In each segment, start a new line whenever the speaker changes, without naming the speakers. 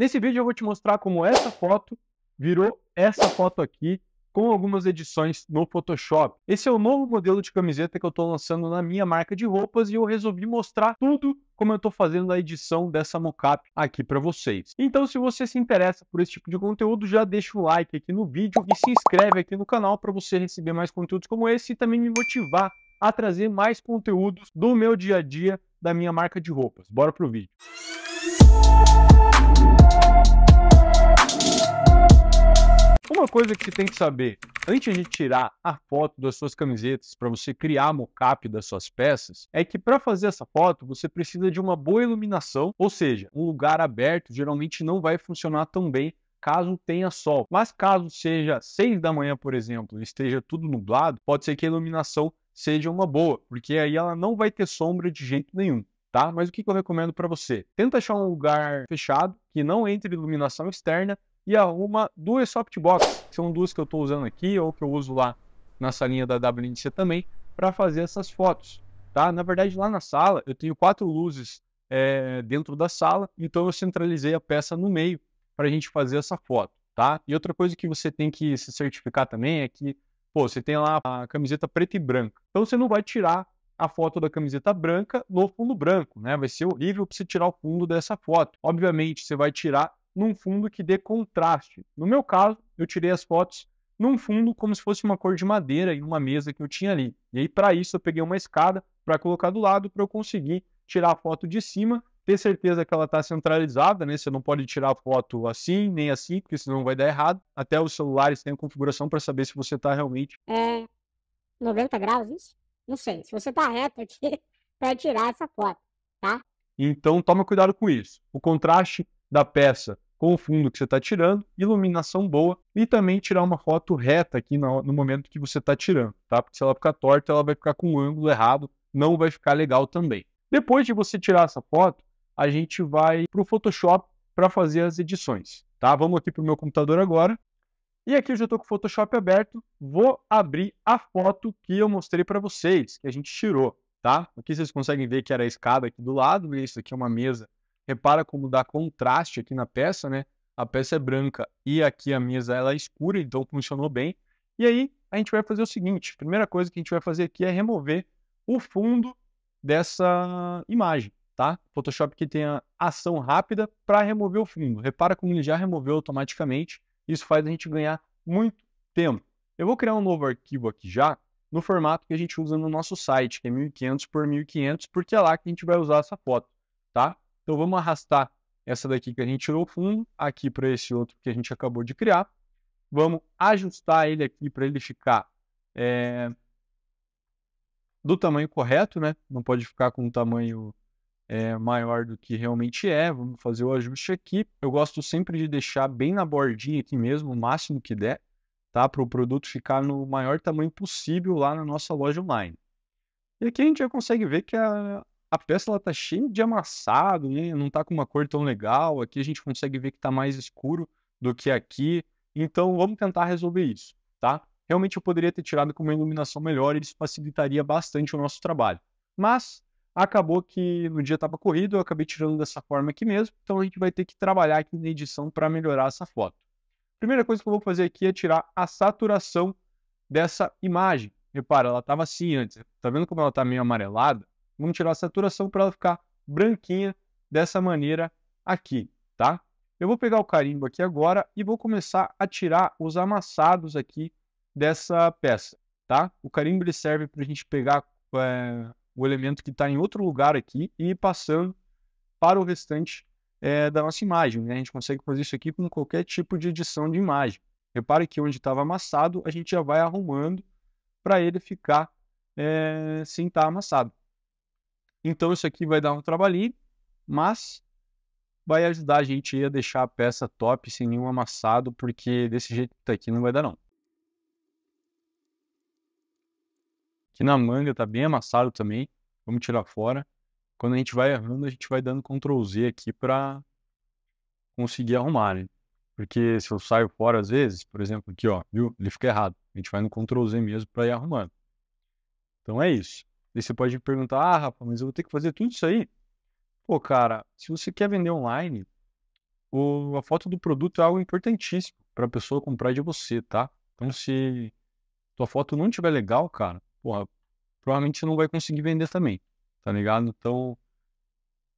Nesse vídeo eu vou te mostrar como essa foto virou essa foto aqui com algumas edições no Photoshop. Esse é o novo modelo de camiseta que eu estou lançando na minha marca de roupas e eu resolvi mostrar tudo como eu estou fazendo a edição dessa mocap aqui para vocês. Então, se você se interessa por esse tipo de conteúdo, já deixa o like aqui no vídeo e se inscreve aqui no canal para você receber mais conteúdos como esse e também me motivar a trazer mais conteúdos do meu dia a dia da minha marca de roupas. Bora pro vídeo. Uma coisa que você tem que saber, antes de tirar a foto das suas camisetas para você criar a mocap das suas peças, é que para fazer essa foto você precisa de uma boa iluminação, ou seja, um lugar aberto geralmente não vai funcionar tão bem caso tenha sol. Mas caso seja 6 da manhã, por exemplo, e esteja tudo nublado, pode ser que a iluminação seja uma boa, porque aí ela não vai ter sombra de jeito nenhum tá? Mas o que, eu recomendo para você? Tenta achar um lugar fechado, que não entre iluminação externa, e arruma duas softbox, que são duas que eu estou usando aqui, ou que eu uso lá na salinha da WNC também, para fazer essas fotos, tá? Na verdade, lá na sala, eu tenho quatro luzes é, dentro da sala, então eu centralizei a peça no meio para a gente fazer essa foto, tá? E outra coisa que você tem que se certificar também é que, pô, você tem lá a camiseta preta e branca, então você não vai tirar a foto da camiseta branca no fundo branco, né? Vai ser horrível para você tirar o fundo dessa foto. Obviamente, você vai tirar num fundo que dê contraste. No meu caso, eu tirei as fotos num fundo como se fosse uma cor de madeira em uma mesa que eu tinha ali. E aí, para isso, eu peguei uma escada para colocar do lado para eu conseguir tirar a foto de cima, ter certeza que ela está centralizada, né? Você não pode tirar a foto assim, nem assim, porque senão vai dar errado. Até os celulares têm a configuração para saber se você está realmente. É 90 graus, isso? Não sei, se você tá reto aqui, vai tirar essa foto, tá? Então toma cuidado com isso. O contraste da peça com o fundo que você está tirando, iluminação boa e também tirar uma foto reta aqui no, no momento que você está tirando, tá? Porque se ela ficar torta, ela vai ficar com o um ângulo errado, não vai ficar legal também. Depois de você tirar essa foto, a gente vai para o Photoshop para fazer as edições, tá? Vamos aqui para o meu computador agora e aqui eu já estou com o Photoshop aberto, vou abrir a foto que eu mostrei para vocês, que a gente tirou, tá? Aqui vocês conseguem ver que era a escada aqui do lado, e isso aqui é uma mesa. Repara como dá contraste aqui na peça, né? A peça é branca e aqui a mesa ela é escura, então funcionou bem. E aí a gente vai fazer o seguinte, a primeira coisa que a gente vai fazer aqui é remover o fundo dessa imagem, tá? Photoshop que tem a ação rápida para remover o fundo. Repara como ele já removeu automaticamente isso faz a gente ganhar muito tempo. Eu vou criar um novo arquivo aqui já, no formato que a gente usa no nosso site, que é 1500 por 1500, porque é lá que a gente vai usar essa foto, tá? Então vamos arrastar essa daqui que a gente tirou o fundo aqui para esse outro que a gente acabou de criar. Vamos ajustar ele aqui para ele ficar é, do tamanho correto, né? Não pode ficar com um tamanho é, maior do que realmente é, vamos fazer o ajuste aqui. Eu gosto sempre de deixar bem na bordinha aqui mesmo, o máximo que der, tá? Para o produto ficar no maior tamanho possível lá na nossa loja online. E aqui a gente já consegue ver que a, a peça está cheia de amassado, né? não está com uma cor tão legal. Aqui a gente consegue ver que está mais escuro do que aqui. Então vamos tentar resolver isso, tá? Realmente eu poderia ter tirado com uma iluminação melhor, e isso facilitaria bastante o nosso trabalho. Mas Acabou que no dia estava corrido, eu acabei tirando dessa forma aqui mesmo, então a gente vai ter que trabalhar aqui na edição para melhorar essa foto. Primeira coisa que eu vou fazer aqui é tirar a saturação dessa imagem. Repara, ela estava assim antes, tá vendo como ela está meio amarelada? Vamos tirar a saturação para ela ficar branquinha dessa maneira aqui, tá? Eu vou pegar o carimbo aqui agora e vou começar a tirar os amassados aqui dessa peça, tá? O carimbo ele serve para a gente pegar é, o elemento que está em outro lugar aqui e passando para o restante é, da nossa imagem. Né? A gente consegue fazer isso aqui com qualquer tipo de edição de imagem. Repare que onde estava amassado, a gente já vai arrumando para ele ficar é, sem estar tá amassado. Então isso aqui vai dar um trabalhinho, mas vai ajudar a gente a deixar a peça top sem nenhum amassado, porque desse jeito que está aqui não vai dar não. Aqui na manga tá bem amassado também. Vamos tirar fora. Quando a gente vai errando, a gente vai dando Ctrl Z aqui para conseguir arrumar, né? Porque se eu saio fora às vezes, por exemplo, aqui, ó, viu? Ele fica errado. A gente vai no Ctrl Z mesmo para ir arrumando. Então é isso. Daí você pode me perguntar, ah, Rafa, mas eu vou ter que fazer tudo isso aí? Pô, cara, se você quer vender online, o, a foto do produto é algo importantíssimo para a pessoa comprar de você, tá? Então se tua foto não tiver legal, cara, porra, provavelmente você não vai conseguir vender também, tá ligado? Então,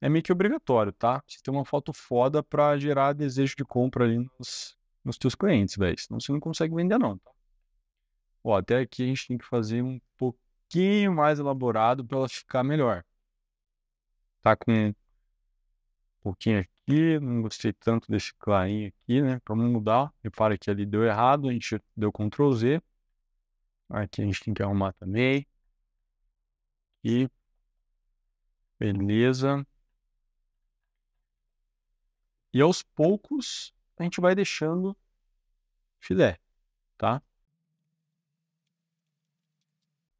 é meio que obrigatório, tá? Você ter uma foto foda pra gerar desejo de compra ali nos, nos teus clientes, velho. Senão você não consegue vender, não, tá? até aqui a gente tem que fazer um pouquinho mais elaborado pra ela ficar melhor. Tá com um pouquinho aqui, não gostei tanto desse clarinho aqui, né? Pra não mudar, repara que ali deu errado, a gente deu Ctrl Z. Aqui a gente tem que arrumar também. E beleza. E aos poucos a gente vai deixando filé, tá?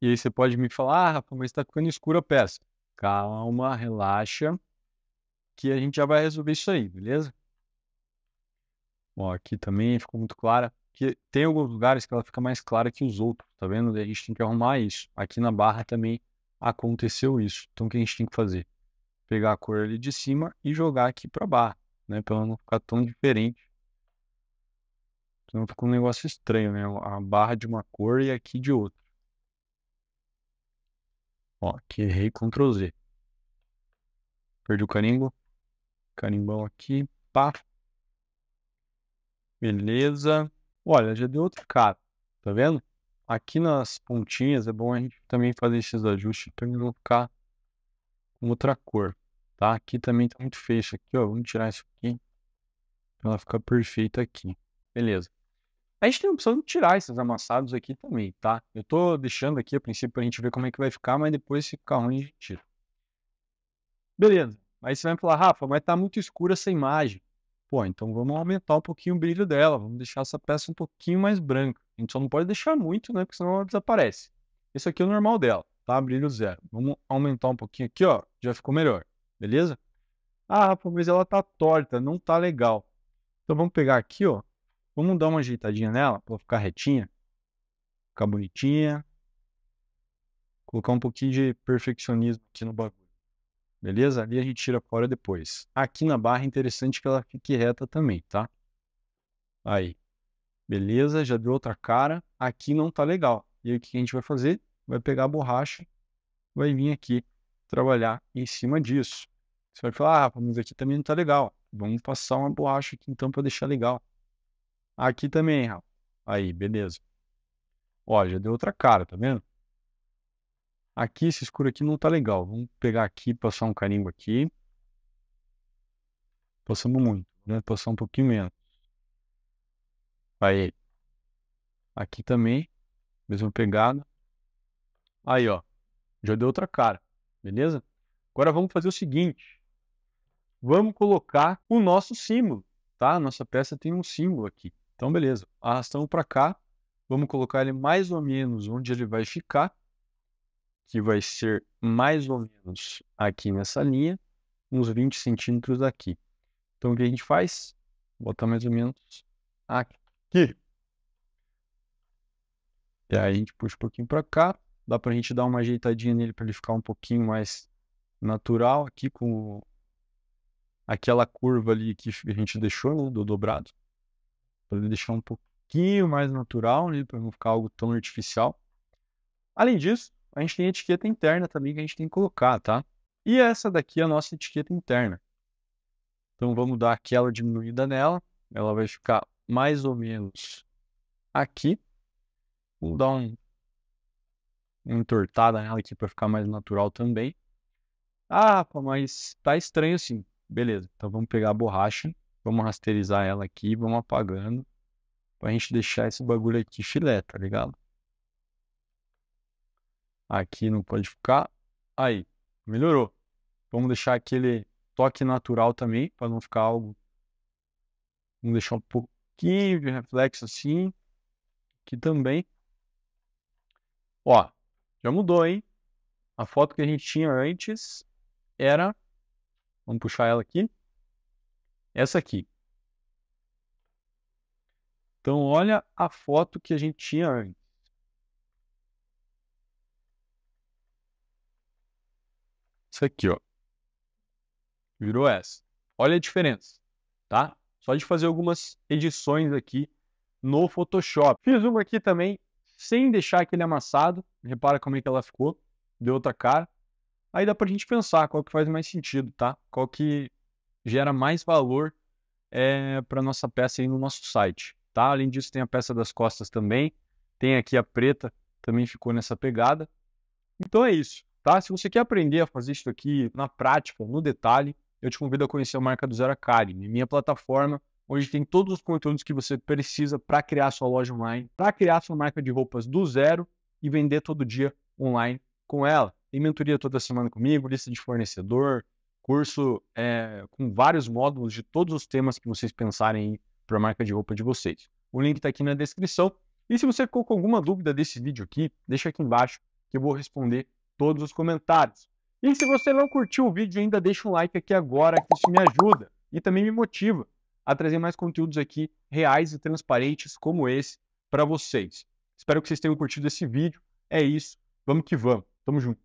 E aí você pode me falar, ah, Rafa, mas está ficando escura a peça. Calma, relaxa, que a gente já vai resolver isso aí, beleza? Ó, aqui também ficou muito clara. Que tem alguns lugares que ela fica mais clara que os outros, tá vendo? A gente tem que arrumar isso. Aqui na barra também aconteceu isso. Então o que a gente tem que fazer? Pegar a cor ali de cima e jogar aqui para barra, né? Para ela não ficar tão diferente. Senão fica um negócio estranho, né? A barra de uma cor e aqui de outra. Ó, aqui errei é Ctrl Z. Perdi o carimbo. Carimbão aqui, pá. Beleza. Olha, já deu outro cara, tá vendo? Aqui nas pontinhas é bom a gente também fazer esses ajustes para não ficar com outra cor, tá? Aqui também tá muito feio isso aqui, ó. Vamos tirar isso aqui pra ela ficar perfeita aqui. Beleza. A gente tem a opção de tirar esses amassados aqui também, tá? Eu tô deixando aqui a princípio pra gente ver como é que vai ficar, mas depois se ficar ruim a gente tira. Beleza. Aí você vai falar, Rafa, mas tá muito escura essa imagem. Pô, então vamos aumentar um pouquinho o brilho dela, vamos deixar essa peça um pouquinho mais branca. A gente só não pode deixar muito, né? Porque senão ela desaparece. Esse aqui é o normal dela, tá? Brilho zero. Vamos aumentar um pouquinho aqui, ó. Já ficou melhor, beleza? Ah, Rafa, mas ela tá torta, não tá legal. Então vamos pegar aqui, ó. Vamos dar uma ajeitadinha nela para ficar retinha. Ficar bonitinha. Colocar um pouquinho de perfeccionismo aqui no bagulho beleza? Ali a gente tira fora depois. Aqui na barra é interessante que ela fique reta também, tá? Aí, beleza, já deu outra cara. Aqui não tá legal. E aí o que a gente vai fazer? Vai pegar a borracha, vai vir aqui trabalhar em cima disso. Você vai falar, ah, mas aqui também não tá legal. Vamos passar uma borracha aqui então para deixar legal. Aqui também, Rafa. Aí, beleza. Ó, já deu outra cara, tá vendo? Aqui, esse escuro aqui não tá legal. Vamos pegar aqui, passar um carimbo aqui. Passamos muito, né? Passar um pouquinho menos. Aí. Aqui também, mesma pegada. Aí, ó. Já deu outra cara, beleza? Agora vamos fazer o seguinte. Vamos colocar o nosso símbolo, tá? Nossa peça tem um símbolo aqui. Então, beleza. Arrastamos para cá. Vamos colocar ele mais ou menos onde ele vai ficar que vai ser mais ou menos aqui nessa linha, uns 20 centímetros aqui Então, o que a gente faz? Botar mais ou menos aqui. E aí a gente puxa um pouquinho para cá. Dá para a gente dar uma ajeitadinha nele para ele ficar um pouquinho mais natural aqui com aquela curva ali que a gente deixou né, do dobrado. Para ele deixar um pouquinho mais natural, né, para não ficar algo tão artificial. Além disso, a gente tem etiqueta interna também que a gente tem que colocar, tá? E essa daqui é a nossa etiqueta interna. Então vamos dar aquela diminuída nela. Ela vai ficar mais ou menos aqui. Vou dar um, uma entortada nela aqui para ficar mais natural também. Ah, mas tá estranho assim. Beleza, então vamos pegar a borracha, vamos rasterizar ela aqui, vamos apagando, pra gente deixar esse bagulho aqui filé, tá ligado? Aqui não pode ficar. Aí, melhorou. Vamos deixar aquele toque natural também, para não ficar algo. Vamos deixar um pouquinho de reflexo assim. Aqui também. Ó, já mudou, hein? A foto que a gente tinha antes era. Vamos puxar ela aqui. Essa aqui. Então, olha a foto que a gente tinha antes. Isso aqui, ó. Virou essa. Olha a diferença, tá? Só de fazer algumas edições aqui no Photoshop. Fiz uma aqui também, sem deixar aquele amassado. Repara como é que ela ficou. Deu outra cara. Aí dá pra gente pensar qual que faz mais sentido, tá? Qual que gera mais valor é, para nossa peça aí no nosso site, tá? Além disso, tem a peça das costas também. Tem aqui a preta, também ficou nessa pegada. Então é isso tá? Se você quer aprender a fazer isso aqui na prática, no detalhe, eu te convido a conhecer a marca do Zero Academy, minha plataforma onde tem todos os conteúdos que você precisa para criar sua loja online, para criar sua marca de roupas do zero e vender todo dia online com ela. Tem mentoria toda semana comigo, lista de fornecedor, curso é, com vários módulos de todos os temas que vocês pensarem para a marca de roupa de vocês. O link está aqui na descrição. E se você ficou com alguma dúvida desse vídeo aqui, deixa aqui embaixo que eu vou responder todos os comentários. E se você não curtiu o vídeo ainda, deixa um like aqui agora, que isso me ajuda e também me motiva a trazer mais conteúdos aqui reais e transparentes como esse para vocês. Espero que vocês tenham curtido esse vídeo. É isso. Vamos que vamos. Tamo junto.